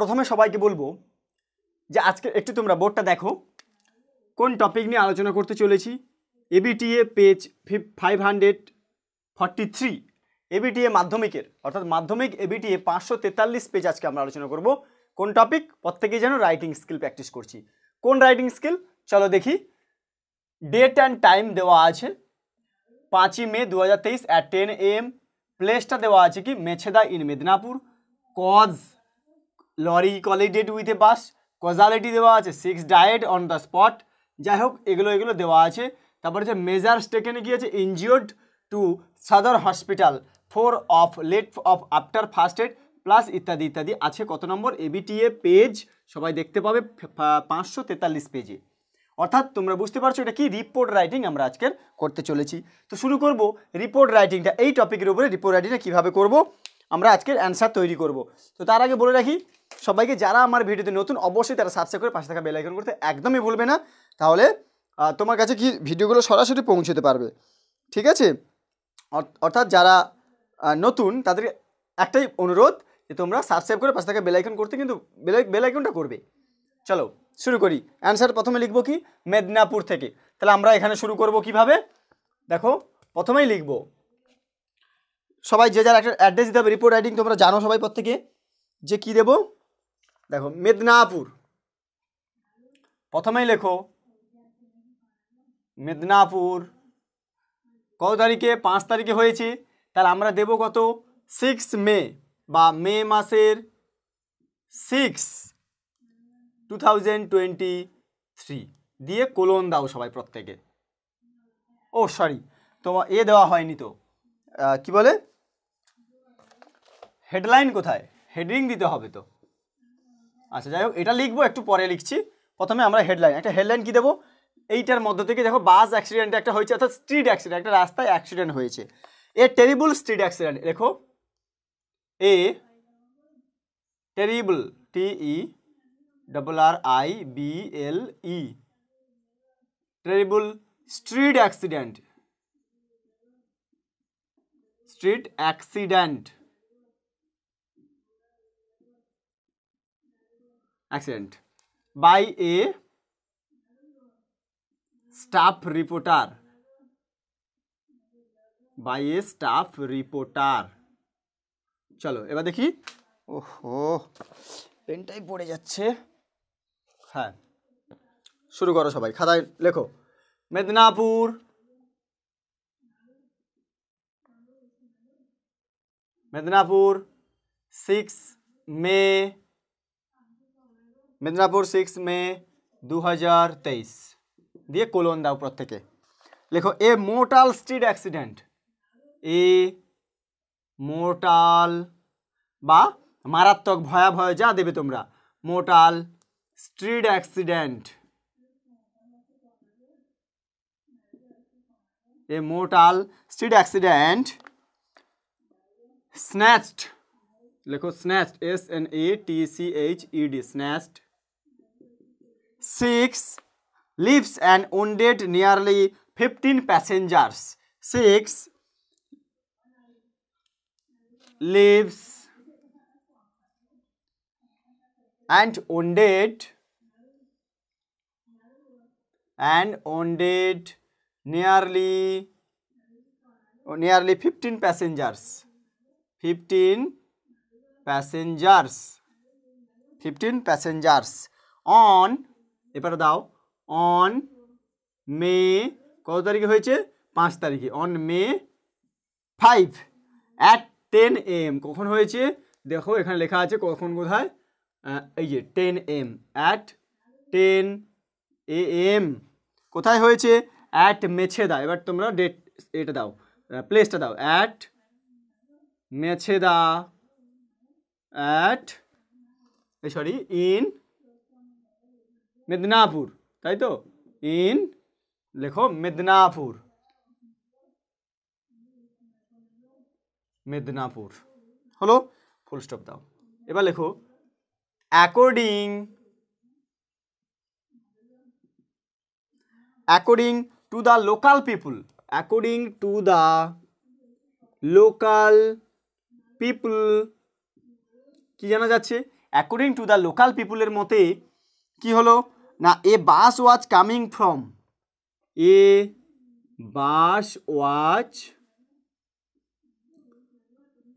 প্রথমে সবাইকে বলবো যে আজকে একটু তোমরা বোর্ডটা দেখো কোন টপিক নিয়ে আলোচনা করতে চলেছি ABTA page five hundred forty three ABTA মাধ্যমিকের অর্থাৎ মাধ্যমিক এবিটিএ পাঁচশো তেতাল্লিশ পেজ আজকে আমরা আলোচনা করব কোন টপিক প্রত্যেকেই যেন রাইটিং স্কিল প্র্যাকটিস করছি কোন রাইটিং স্কিল চলো দেখি ডেট অ্যান্ড টাইম দেওয়া আছে পাঁচই মে দু হাজার তেইশ অ্যাট টেন এ এম প্লেসটা দেওয়া আছে কি Mecheda in Medinipur cause lorry collided with a bus casualty দেওয়া আছে six died on the spot যাই হোক এগুলো এগুলো দেওয়া আছে তারপরে হচ্ছে মেজার স্টেকেনে কি আছে injured to Sadar hospital four of late off after first aid plus ইত্যাদি ইত্যাদি আছে কত নম্বর এবিটিএ পেজ সবাই দেখতে পাবে পাঁচশো তেতাল্লিশ পেজে অর্থাৎ তোমরা বুঝতে পারছো এটা কি রিপোর্ট রাইটিং আমরা আজকের করতে চলেছি তো শুরু করব রিপোর্ট রাইটিংটা এই টপিকের উপরে রিপোর্ট রাইটিংটা কীভাবে করব আমরা আজকের অ্যান্সার তৈরি করব তো তার আগে বলে রাখি সবাইকে যারা আমার ভিডিওতে নতুন অবশ্যই তারা সাবস্ক্রাইব করে পাশে থাকা বেলাইকন করতে একদমই ভুলবে না তাহলে তোমার কাছে কি ভিডিওগুলো সরাসরি পৌঁছতে পারবে ঠিক আছে অর্থাৎ যারা নতুন তাদের একটাই অনুরোধ যে তোমরা সাবস্ক্রাইব করে পাশে থাকা বেলাইকন করতে কিন্তু বেলাই বেলাইকনটা করবে চলো শুরু করি অ্যান্সার প্রথমে লিখব কি মেদিনীপুর থেকে তাহলে আমরা এখানে শুরু করব কিভাবে দেখো প্রথমেই লিখবো সবাই যে যার একটা অ্যাড্রেস দিতে হবে রিপোর্ট রাইডিং তোমরা জানো সবাই প্রত্যেকে যে কি দেব দেখো মেদনাপুর প্রথমেই লেখো মেদনাপুর কত তারিখে পাঁচ তারিখে হয়েছে তাহলে আমরা দেব কত সিক্স মে বা মে মাসের six two thousand twenty three দিয়ে কোলন দাও সবাই প্রত্যেকে ও সরি তোমার এ দেওয়া হয়নি তো কি বলে হেডলাইন কোথায় হেডিং দিতে হবে তো আচ্ছা যাই হোক এটা লিখবো একটু পরে লিখছি প্রথমে আমরা হেডলাইন একটা হেডলাইন কি দেবো এইটার মধ্য থেকে দেখো বাস অ্যাক্সিডেন্ট একটা হয়েছে অর্থাৎ স্ট্রিট অ্যাক্সিডেন্ট একটা রাস্তায় অ্যাক্সিডেন্ট হয়েছে এ টেরিবল স্ট্রিট অ্যাক্সিডেন্ট দেখো a terrible T E double R I B L E terrible street accident street accident accident by a staff reporter by a staff reporter চলো এবার দেখি ওহো পেনটাই পড়ে যাচ্ছে হ্যাঁ শুরু করো সবাই খাতায় লেখো Medinipur Medinipur six May Medinipur six May दू हज़ार तेईस दिए कलन दाओ प्रत्येके लेखो ए मोटाल स्ट्रीट एक्सिडेंट ए मोटाल बा मारत्क भय जा देवे तुम्हरा mortal street accident a mortal street accident snatched लेखो snatched S N A T C H E D snatched 6 leaves and wounded nearly 15 passengers. 6 leaves and wounded and wounded nearly nearly 15 passengers 15 passengers 15 passengers on এবার দাও on May কত তারিখে হয়েছে পাঁচ তারিখে on May five at ten AM কখন হয়েছে দেখো এখানে লেখা আছে কখন কোথায় এই যে ten AM at ten A M কোথায় হয়েছে অ্যাট মেছেদা এবার তোমরা ডেট এটা দাও প্লেসটা দাও at Mecheda at sorry in Medinipur তাই তো ইন লেখো মেদিনাপুর মেদিনাপুর হলো ফুল স্টপ দাও এবার লেখো according according to the local people according to the local people কি জানা যাচ্ছে অ্যাকর্ডিং টু দ্য লোকাল পিপুলের মতে কি হলো না a bus was coming from a bus was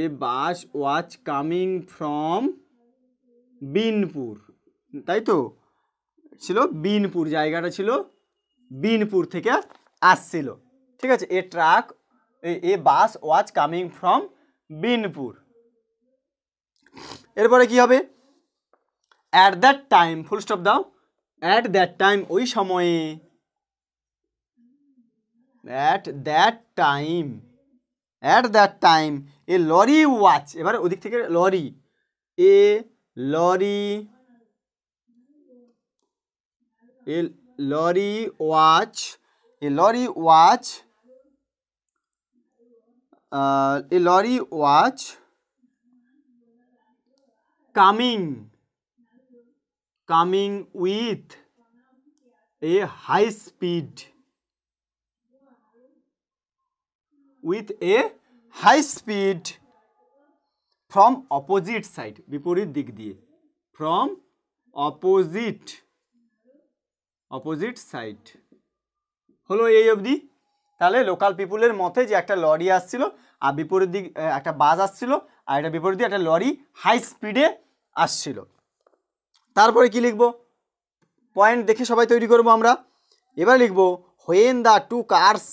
a bus was coming from Binpur তাই তো ছিল বিনপুর জায়গাটা ছিল বিনপুর থেকে আসছিল ঠিক আছে a truck a bus was coming from Binpur এরপরে কি হবে at that time full stop দাও অ্যাট দ্যাট টাইম ওই সময়ে at that time at that time a lorry was এবার ওদিক থেকে lorry a lorry a lorry was a lorry was a lorry was coming coming with a high speed with a high speed from opposite side বিপরীত দিক দিয়ে from opposite opposite side হলো এই অবধি তাহলে লোকাল পিপুলের মতে যে একটা লরি আসছিল আর বিপরীত দিক একটা বাস আসছিল আর একটা বিপরীত দিকে একটা লরি হাই স্পিডে আসছিল তারপরে কি লিখব পয়েন্ট দেখে সবাই তৈরি করব আমরা এবার লিখব when the two cars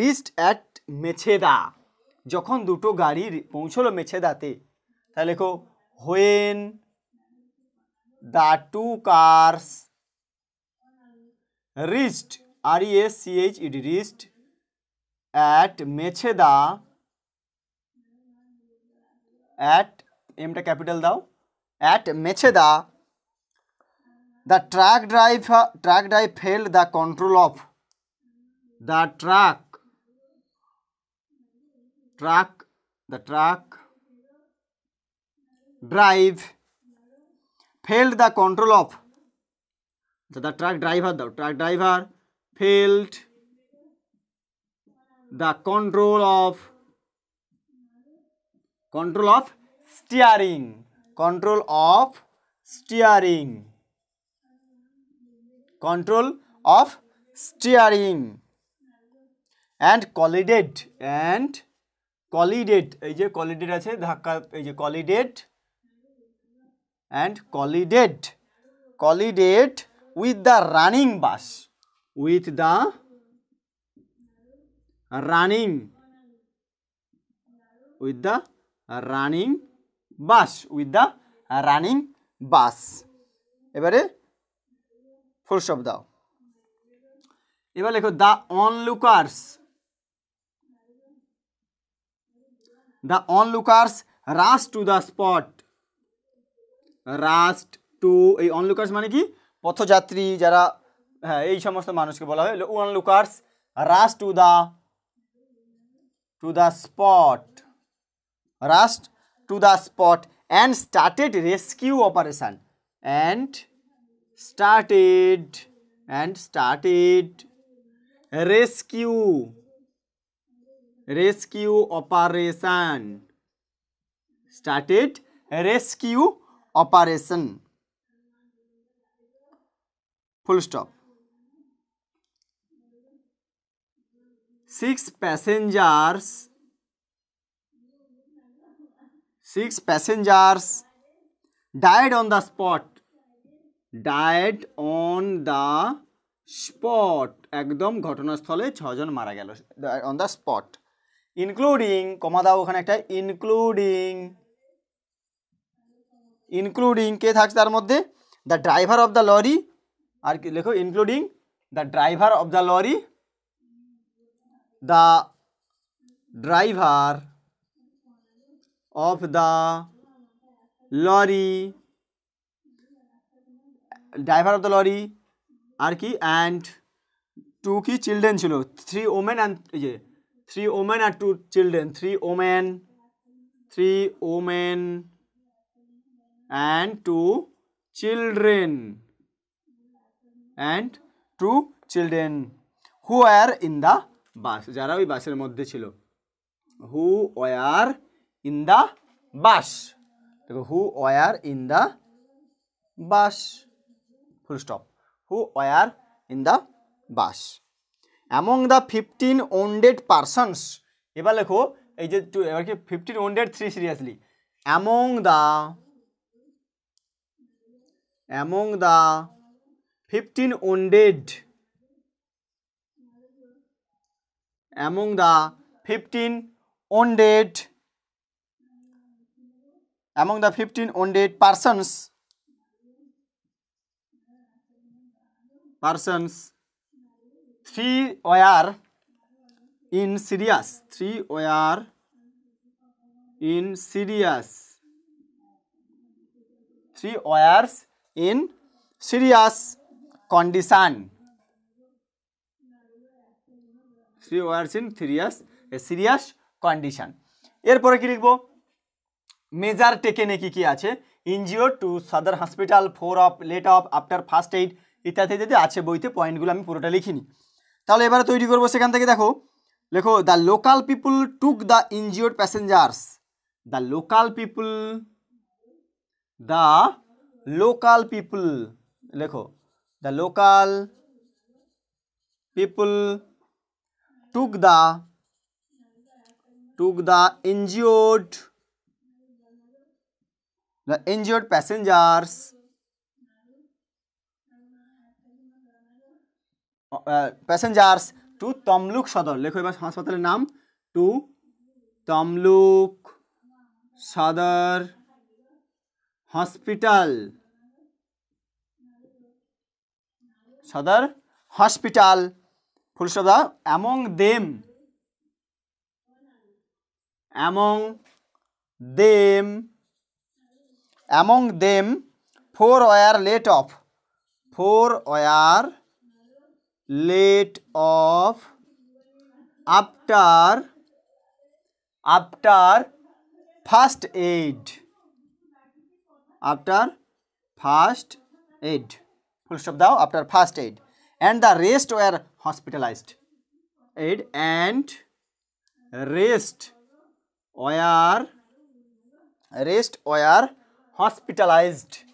reached at Mecheda যখন দুটো গাড়ি পৌঁছলো মেছেদাতে তাহলে লেখো when the two cars reached R E S C H E D reached at Mecheda at এমটা ক্যাপিটাল দাও at Mecheda the truck drive truck drive fail the control of the truck truck the truck drive fail the control of the truck driver the truck driver failed the control of control of steering control of steering control of steering and collided and collided এই যে collided আছে ধাক্কা এই যে collided and collided collided with the running bus with the running with the running bus with the running bus এবারে full stop দাও এবার লেখো the onlookers the onlookers rush to the spot rushed to এই অনলুকার্স মানে কি পথযাত্রী যারা হ্যাঁ এই সমস্ত মানুষকে বলা হয় onlookers rush to the to the spot rushed to the spot and started rescue operation and started and started rescue rescue operation started rescue operation full stop six passengers six passengers died on the spot died on the spot একদম ঘটনাস্থলে ছজন মারা গেল on the spot including comma দাও ওখানে একটা including including কে থাকছে তার মধ্যে the driver of the lorry আর কি লেখো including the driver of the lorry the driver of the lorry driver of the lorry আর কি অ্যান্ড টু কি চিলড্রেন ছিল থ্রি ওমেন অ্যান্ড এই যে থ্রি ওমেন আর two children three women three women and two children and two children who were in the bus যারা ওই বাসের মধ্যে ছিল who were in the bus দেখো who were in the bus full stop who were in the bus among the fifteen wounded persons এবার লেখো এই যে টু এবার কি fifteen wounded three seriously among the among the fifteen wounded among the fifteen wounded among the fifteen wounded persons persons three were in serious three were in serious three wires in serious condition three wires in serious a serious condition এরপরে কি লিখবো measure টেকেনে কি কি আছে injured to Sadar hospital four of late off after first aid ইত্যাদি ইত্যাদি আছে বইতে পয়েন্টগুলো আমি পুরোটা লিখিনি তাহলে এবারে তৈরি করবো সেখান থেকে দেখো লেখো the local people took the injured passengers the local people the local people লেখো the local people took the took the injured the injured passengers passengers to Tamluk Sadar লেখো এবার হাসপাতালের নাম two Tamluk Sadar hospital Sadar hospital ফুলশব্দ among them among them among them four were late off four were Late, off after after first aid after first aid full stop thou after first aid and the rest were hospitalized aid and rest were rest were hospitalized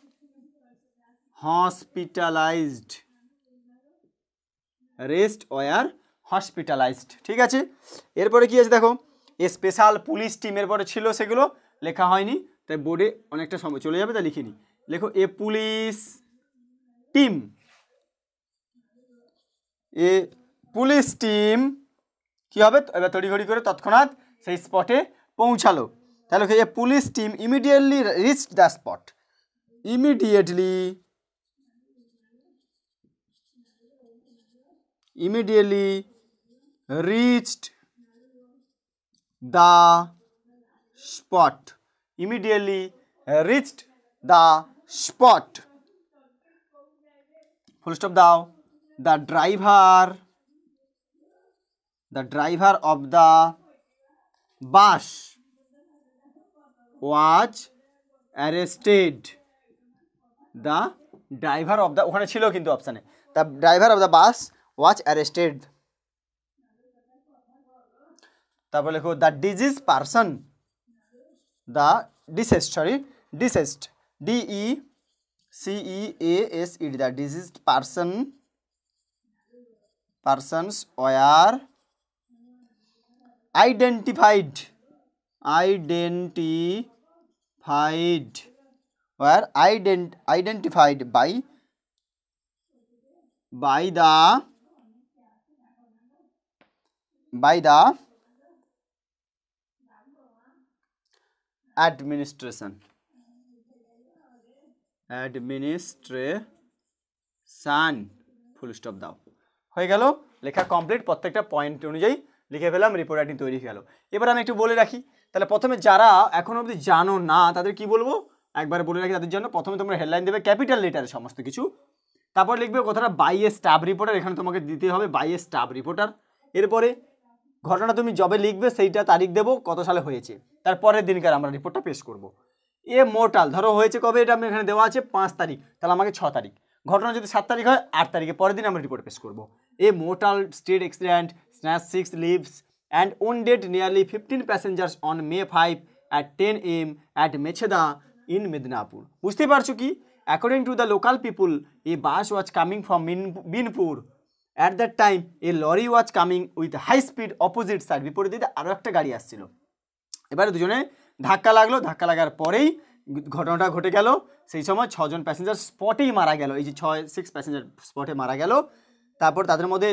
hospitalized rest were hospitalized ঠিক আছে এরপরে কি আছে দেখো a special police টিমের পরে ছিল সেগুলো লেখা হয়নি তাই বোর্ডে অনেকটা সময় চলে যাবে তাই লিখিনি লেখো a police team a police team কি হবে এবার তড়িঘড়ি করে তৎক্ষণাৎ সেই স্পটে পৌঁছালো তাহলে a police team immediately reach the spot immediately immediately reached the spot immediately reached the spot full stop dao the driver the driver of the bus was arrested the driver of the ওখানে ছিল কিন্তু অপশনে the driver of the bus was arrested তারপর লিখো the disease person the deceased sorry deceased D E C E A S E D the disease person persons were identified identified were ident identified by by the by the administration administration full stop দাও হয়ে গেল লেখা complete প্রত্যেকটা point অনুযায়ী লিখে ফেলাম report writing তৈরি হয়ে গেল এবার আমি একটু বলে রাখি তাহলে প্রথমে যারা এখনো অবধি জানো না তাদের কি বলবো একবার বলে রাখি তাদের জন্য প্রথমে তোমরা হেডলাইন দেবে ক্যাপিটাল লেটারে সমস্ত কিছু তারপর লিখবে কথাটা বাই এ স্টাফ রিপোর্টার এখানে তোমাকে দিতে হবে বাই এ স্টাফ রিপোর্টার এরপরে ঘটনা তুমি জবে লিখবে সেইটা তারিখ দেব কত সালে হয়েছে তারপরের দিনকার আমরা রিপোর্টটা পেশ করব। এ মোটাল ধরো হয়েছে কবে এটা আমি এখানে দেওয়া আছে পাঁচ তারিখ তাহলে আমাকে ছ তারিখ ঘটনা যদি সাত তারিখ হয় আট তারিখে পরের দিন আমরা রিপোর্ট পেশ করব a mortal state accident snatch six leaves and wounded nearly fifteen passengers on May five at ten AM at Mecheda in Medinipur বুঝতে পারছো কি according to the local people a bus was coming from mean Binpur at that time a lorry was coming with high speed opposite side বিপরীত দিতে আরও একটা গাড়ি আসছিল এবারে দুজনে ধাক্কা লাগলো ধাক্কা লাগার পরেই ঘটনাটা ঘটে গেল সেই সময় ছজন প্যাসেঞ্জার স্পটেই মারা গেল এই যে ছয় সিক্স প্যাসেঞ্জার স্পটে মারা গেল তারপর তাদের মধ্যে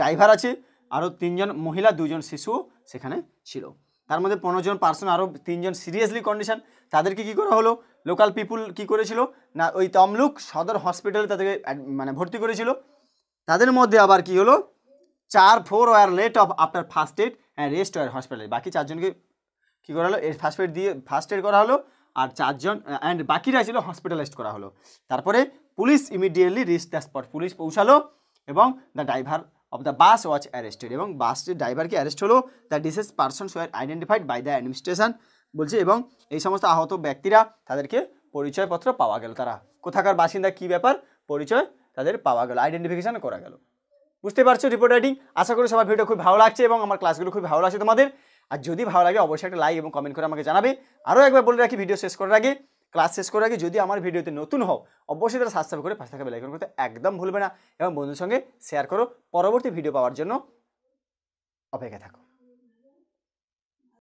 ড্রাইভার আছে আরও তিনজন মহিলা দুজন শিশু সেখানে ছিল তার মধ্যে পনেরো জন পার্সন আরও তিনজন সিরিয়াসলি কন্ডিশন তাদেরকে কী করা হলো লোকাল পিপুল কি করেছিল না ওই তমলুক সদর হসপিটালে তাদেরকে মানে ভর্তি করেছিল তাদের মধ্যে আবার কি হলো চার four were late off after first aid and rest were হসপিটালে বাকি চারজনকে কী করা হলো এর ফার্স্ট এড দিয়ে ফার্স্ট এড করা হলো আর চারজন অ্যান্ড বাকিরা ছিল হসপিটালাইজড করা হলো তারপরে police immediately reached the spot police পৌঁছালো এবং the driver of the bus was arrested এবং বাসটির ড্রাইভারকে অ্যারেস্ট হলো the deceased person were identified by the administration বলছে এবং এই সমস্ত আহত ব্যক্তিরা তাদেরকে পরিচয়পত্র পাওয়া গেল তারা কোথাকার বাসিন্দা কি ব্যাপার পরিচয় তাদের পাওয়া গেল আইডেন্টিফিকেশান করা গেল বুঝতে পারছো রিপোর্ট রাইটিং আশা করি সবার ভিডিও খুব ভালো লাগছে এবং আমার ক্লাসগুলো খুব ভালো লাগছে তোমাদের আর যদি ভালো লাগে অবশ্যই একটা লাইক এবং কমেন্ট করে আমাকে জানাবে আরও একবার বলে রাখি ভিডিও শেষ করার আগে ক্লাস শেষ করার আগে যদি আমার ভিডিওতে নতুন হও অবশ্যই তারা সাবস্ক্রাইব করে পাশে থাকা বেলাইকন করতে একদম ভুলবে না এবং বন্ধুর সঙ্গে শেয়ার করো পরবর্তী ভিডিও পাওয়ার জন্য অপেক্ষা থাকো